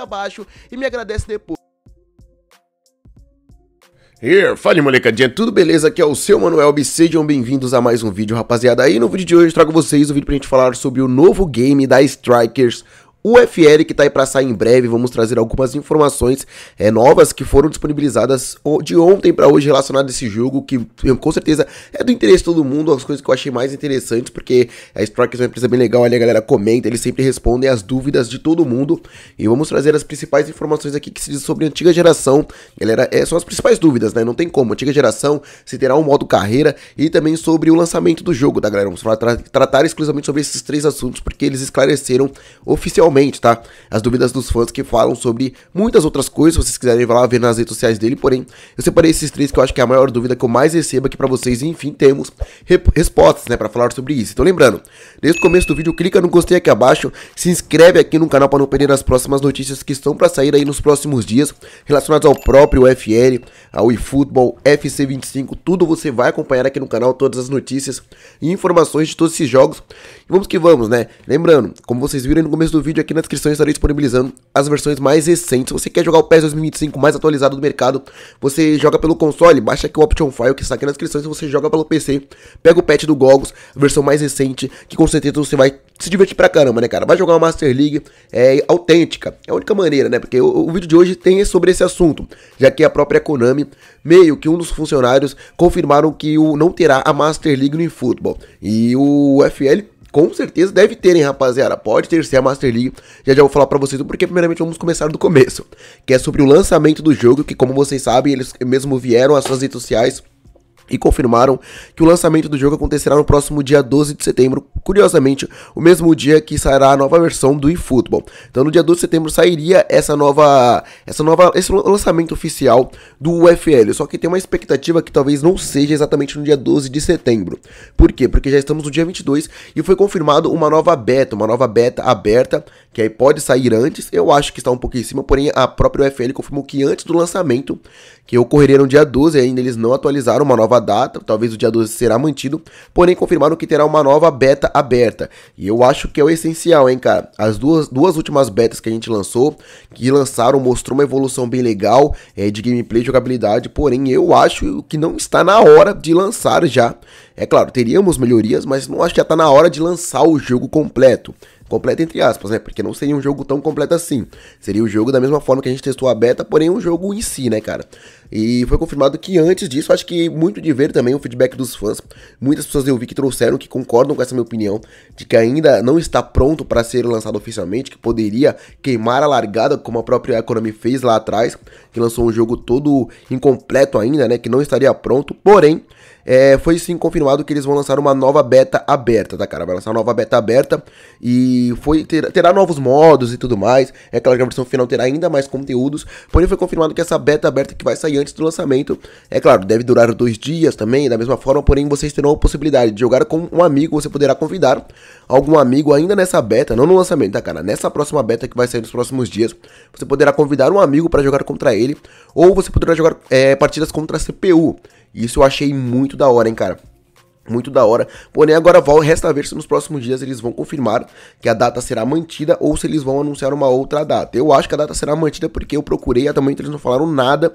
abaixo e me agradece depois. Here, fala molecadinha, tudo beleza? Aqui é o seu Manuel B. Sejam bem-vindos a mais um vídeo, rapaziada. E no vídeo de hoje eu trago vocês o um vídeo pra gente falar sobre o novo game da Strikers, UFL que está aí para sair em breve. Vamos trazer algumas informações é, novas que foram disponibilizadas de ontem para hoje relacionadas a esse jogo, que com certeza é do interesse de todo mundo. As coisas que eu achei mais interessantes, porque a Strikers é uma empresa bem legal, ali a galera comenta, eles sempre respondem as dúvidas de todo mundo. E vamos trazer as principais informações aqui que se diz sobre a antiga geração. Galera, é, são as principais dúvidas, né? Não tem como. Antiga geração, se terá um modo carreira e também sobre o lançamento do jogo, tá, galera? Vamos tra tratar exclusivamente sobre esses três assuntos, porque eles esclareceram oficialmente tá? As dúvidas dos fãs que falam sobre muitas outras coisas, se vocês quiserem vai lá ver nas redes sociais dele, porém, eu separei esses três que eu acho que é a maior dúvida que eu mais recebo aqui para vocês, enfim, temos respostas, né, para falar sobre isso. Então, lembrando, desde o começo do vídeo, clica no gostei aqui abaixo, se inscreve aqui no canal para não perder as próximas notícias que estão para sair aí nos próximos dias, relacionadas ao próprio FL, ao eFootball, FC25, tudo você vai acompanhar aqui no canal, todas as notícias e informações de todos esses jogos. E vamos que vamos, né? Lembrando, como vocês viram no começo do vídeo, vídeo aqui na descrição estarei disponibilizando as versões mais recentes. Se você quer jogar o PES 2025 mais atualizado do mercado, você joga pelo console, baixa aqui o Option File que está aqui na descrição. Se você joga pelo PC, pega o patch do Gogos, versão mais recente, que com certeza você vai se divertir pra caramba, né, cara? Vai jogar uma Master League é, autêntica. É a única maneira, né? Porque o, o vídeo de hoje tem sobre esse assunto, já que a própria Konami, meio que um dos funcionários, confirmaram que o, não terá a Master League no eFootball. E o FL com certeza deve ter, hein, rapaziada. Pode ter se é a Master League. Já já vou falar para vocês porque primeiramente vamos começar do começo, que é sobre o lançamento do jogo, que como vocês sabem, eles mesmo vieram às suas redes sociais e confirmaram que o lançamento do jogo acontecerá no próximo dia 12 de setembro, curiosamente, o mesmo dia que sairá a nova versão do eFootball. Então, no dia 12 de setembro sairia essa nova essa nova esse lançamento oficial do UFL, só que tem uma expectativa que talvez não seja exatamente no dia 12 de setembro. Por quê? Porque já estamos no dia 22 e foi confirmado uma nova beta, uma nova beta aberta, que aí pode sair antes. Eu acho que está um pouco em cima, porém a própria UFL confirmou que antes do lançamento, que ocorreria no dia 12, ainda eles não atualizaram uma nova data, talvez o dia 12 será mantido, porém confirmaram que terá uma nova beta aberta. E eu acho que é o essencial, hein, cara? As duas, duas últimas betas que a gente lançou, que lançaram, mostrou uma evolução bem legal é, de gameplay e jogabilidade, porém eu acho que não está na hora de lançar já. É claro, teríamos melhorias, mas não acho que já está na hora de lançar o jogo completo. Completa entre aspas, né? Porque não seria um jogo tão completo assim. Seria o um jogo da mesma forma que a gente testou a beta, porém um jogo em si, né, cara? E foi confirmado que antes disso, acho que muito de ver também o feedback dos fãs. Muitas pessoas eu vi que trouxeram, que concordam com essa minha opinião, de que ainda não está pronto para ser lançado oficialmente, que poderia queimar a largada, como a própria Konami fez lá atrás, que lançou um jogo todo incompleto ainda, né? Que não estaria pronto, porém é, foi sim confirmado que eles vão lançar uma nova beta aberta, tá, cara? Vai lançar uma nova beta aberta e foi ter, terá novos modos e tudo mais. É claro que a versão final terá ainda mais conteúdos, porém foi confirmado que essa beta aberta que vai sair antes do lançamento, é claro, deve durar dois dias também, da mesma forma, porém vocês terão a possibilidade de jogar com um amigo, você poderá convidar algum amigo ainda nessa beta, não no lançamento, tá, cara? Nessa próxima beta que vai sair nos próximos dias, você poderá convidar um amigo para jogar contra ele, ou você poderá jogar é, partidas contra a CPU. Isso eu achei muito da hora, hein, cara. Muito da hora. Porém, agora resta ver se nos próximos dias eles vão confirmar que a data será mantida ou se eles vão anunciar uma outra data. Eu acho que a data será mantida porque eu procurei e ah, momento eles não falaram nada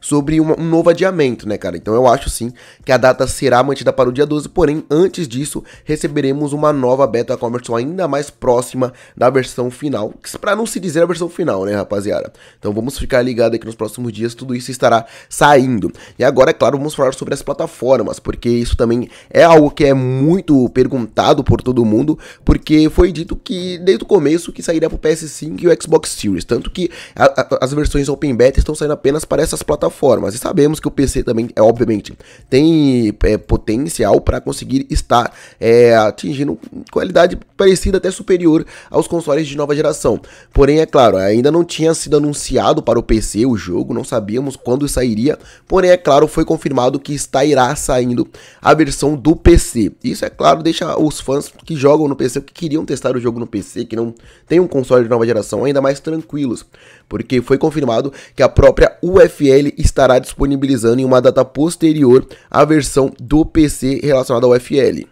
sobre um, um novo adiamento, né, cara? Então eu acho sim que a data será mantida para o dia 12. Porém, antes disso, receberemos uma nova beta commercial ainda mais próxima da versão final. Para não se dizer a versão final, né, rapaziada? Então vamos ficar ligado aqui nos próximos dias, tudo isso estará saindo. E agora, é claro, vamos falar sobre as plataformas, porque isso também é algo que é muito perguntado por todo mundo, porque foi dito que desde o começo que sairia para o PS5 e o Xbox Series, tanto que a, a, as versões Open Beta estão saindo apenas para essas plataformas. E sabemos que o PC também, é, obviamente, tem é, potencial para conseguir estar é, atingindo qualidade parecida até superior aos consoles de nova geração. Porém, é claro, ainda não tinha sido anunciado para o PC o jogo, não sabíamos quando sairia. Porém, é claro, foi confirmado que estará saindo a versão do PC. Isso, é claro, deixa os fãs que jogam no PC, que queriam testar o jogo no PC, que não tem um console de nova geração, ainda mais tranquilos, porque foi confirmado que a própria UFL estará disponibilizando em uma data posterior a versão do PC relacionada ao UFL.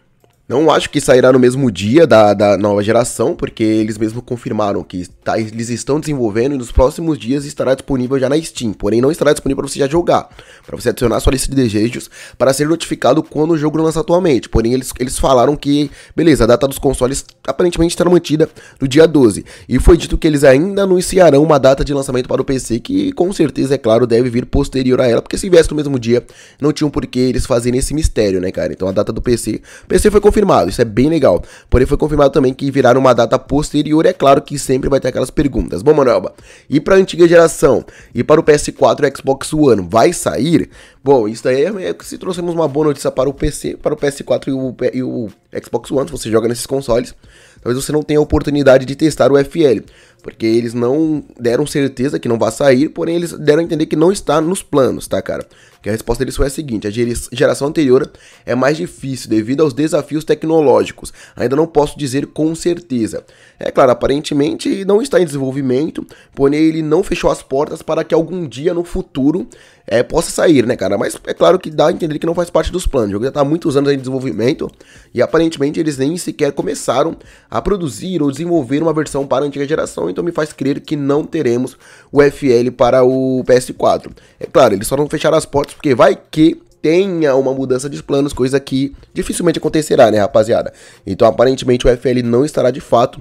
Não acho que sairá no mesmo dia da, da nova geração, porque eles mesmo confirmaram que tá, eles estão desenvolvendo e nos próximos dias estará disponível já na Steam. Porém, não estará disponível para você já jogar, para você adicionar sua lista de desejos para ser notificado quando o jogo lança atualmente. Porém, eles, eles falaram que, beleza, a data dos consoles aparentemente estará mantida no dia 12. E foi dito que eles ainda anunciarão uma data de lançamento para o PC, que com certeza, é claro, deve vir posterior a ela, porque se viesse no mesmo dia, não tinham por que eles fazerem esse mistério, né, cara? Então a data do PC, PC foi confirmada confirmado, isso é bem legal. Porém, foi confirmado também que virá numa data posterior, é claro que sempre vai ter aquelas perguntas. Bom, Manelba. e para a antiga geração? E para o PS4 e Xbox One, vai sair? Bom, isso daí é, é que se trouxemos uma boa notícia para o PC, para o PS4 e o, e o Xbox One, se você joga nesses consoles, talvez você não tenha a oportunidade de testar o FL. Porque eles não deram certeza que não vai sair, porém eles deram a entender que não está nos planos, tá, cara? Que a resposta deles foi a seguinte: a geração anterior é mais difícil devido aos desafios tecnológicos. Ainda não posso dizer com certeza. É claro, aparentemente não está em desenvolvimento, porém ele não fechou as portas para que algum dia no futuro é, possa sair, né, cara? Mas é claro que dá a entender que não faz parte dos planos. O jogo já está há muitos anos em desenvolvimento e aparentemente eles nem sequer começaram a produzir ou desenvolver uma versão para a antiga geração então me faz crer que não teremos o FL para o PS4. É claro, eles só não fecharam as portas porque vai que tenha uma mudança de planos, coisa que dificilmente acontecerá, né, rapaziada? Então, aparentemente, o FL não estará de fato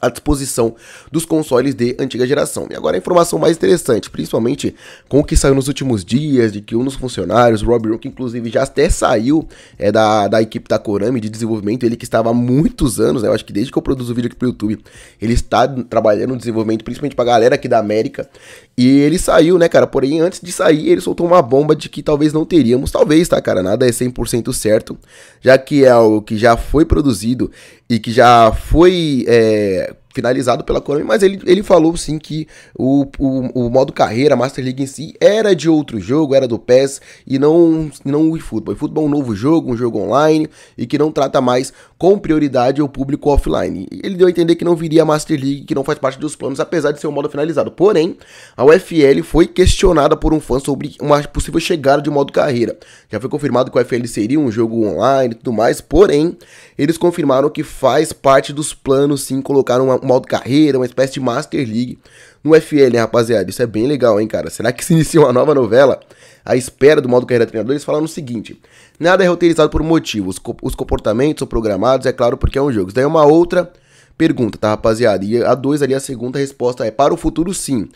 à disposição dos consoles de antiga geração. E agora a informação mais interessante, principalmente com o que saiu nos últimos dias, de que um dos funcionários, Rob Rook, inclusive já até saiu é, da, da equipe da Konami de desenvolvimento, ele que estava há muitos anos, né, eu acho que desde que eu produzo vídeo aqui para o YouTube, ele está trabalhando no desenvolvimento, principalmente para a galera aqui da América, e ele saiu, né, cara, porém antes de sair ele soltou uma bomba de que talvez não teríamos, talvez, tá, cara, nada é 100% certo, já que é algo que já foi produzido e que já foi é, finalizado pela Konami, mas ele, ele falou sim que o, o, o, modo carreira, Master League em si, era de outro jogo, era do PES e não, não o eFootball. O eFootball é um novo jogo, um jogo online e que não trata mais com prioridade o público offline. Ele deu a entender que não viria a Master League, que não faz parte dos planos, apesar de ser um modo finalizado. Porém, a UFL foi questionada por um fã sobre uma possível chegada de um modo carreira. Já foi confirmado que o UFL seria um jogo online e tudo mais, porém, eles confirmaram que faz parte dos planos sim colocar uma, um modo carreira, uma espécie de Master League no FL, hein, rapaziada. Isso é bem legal, hein, cara. Será que se inicia uma nova novela? A espera do modo carreira treinador, eles falam o seguinte: nada é roteirizado por motivos. Co os comportamentos são programados, é claro, porque é um jogo. Isso daí é uma outra pergunta, tá, rapaziada? E a 2 ali, a segunda resposta é: para o futuro, sim.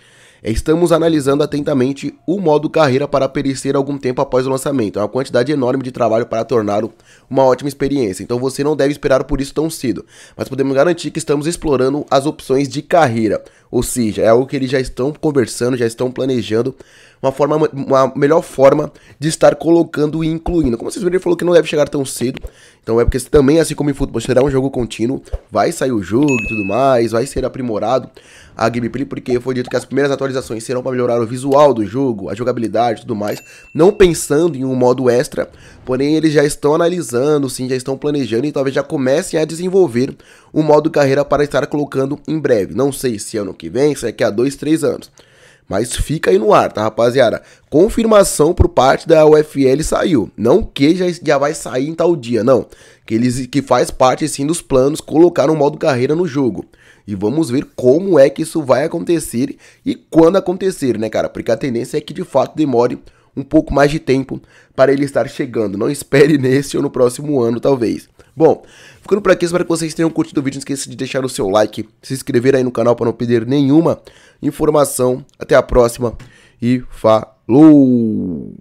É, estamos analisando atentamente o modo carreira para perecer algum tempo após o lançamento. É uma quantidade enorme de trabalho para torná-lo uma ótima experiência, então você não deve esperar por isso tão cedo. Mas podemos garantir que estamos explorando as opções de carreira, ou seja, é algo que eles já estão conversando, já estão planejando uma, forma, uma melhor forma de estar colocando e incluindo. Como vocês viram, ele falou que não deve chegar tão cedo. Então é porque também, assim como em futebol, será um jogo contínuo. Vai sair o jogo e tudo mais, vai ser aprimorado a gameplay, porque foi dito que as primeiras atualizações serão para melhorar o visual do jogo, a jogabilidade e tudo mais. Não pensando em um modo extra, porém eles já estão analisando, sim, já estão planejando e talvez já comecem a desenvolver um modo carreira para estar colocando em breve. Não sei se ano que vem, se é que é há 2, 3 anos. Mas fica aí no ar, tá, rapaziada? Confirmação por parte da UFL saiu. Não que já, já vai sair em tal dia, não. Que, eles, que faz parte, sim, dos planos colocar um modo carreira no jogo. E vamos ver como é que isso vai acontecer e quando acontecer, né, cara? Porque a tendência é que, de fato, demore um pouco mais de tempo para ele estar chegando. Não espere nesse ou no próximo ano, talvez. Bom, ficando por aqui, espero que vocês tenham curtido o vídeo. Não esqueça de deixar o seu like, se inscrever aí no canal para não perder nenhuma informação. Até a próxima e falou!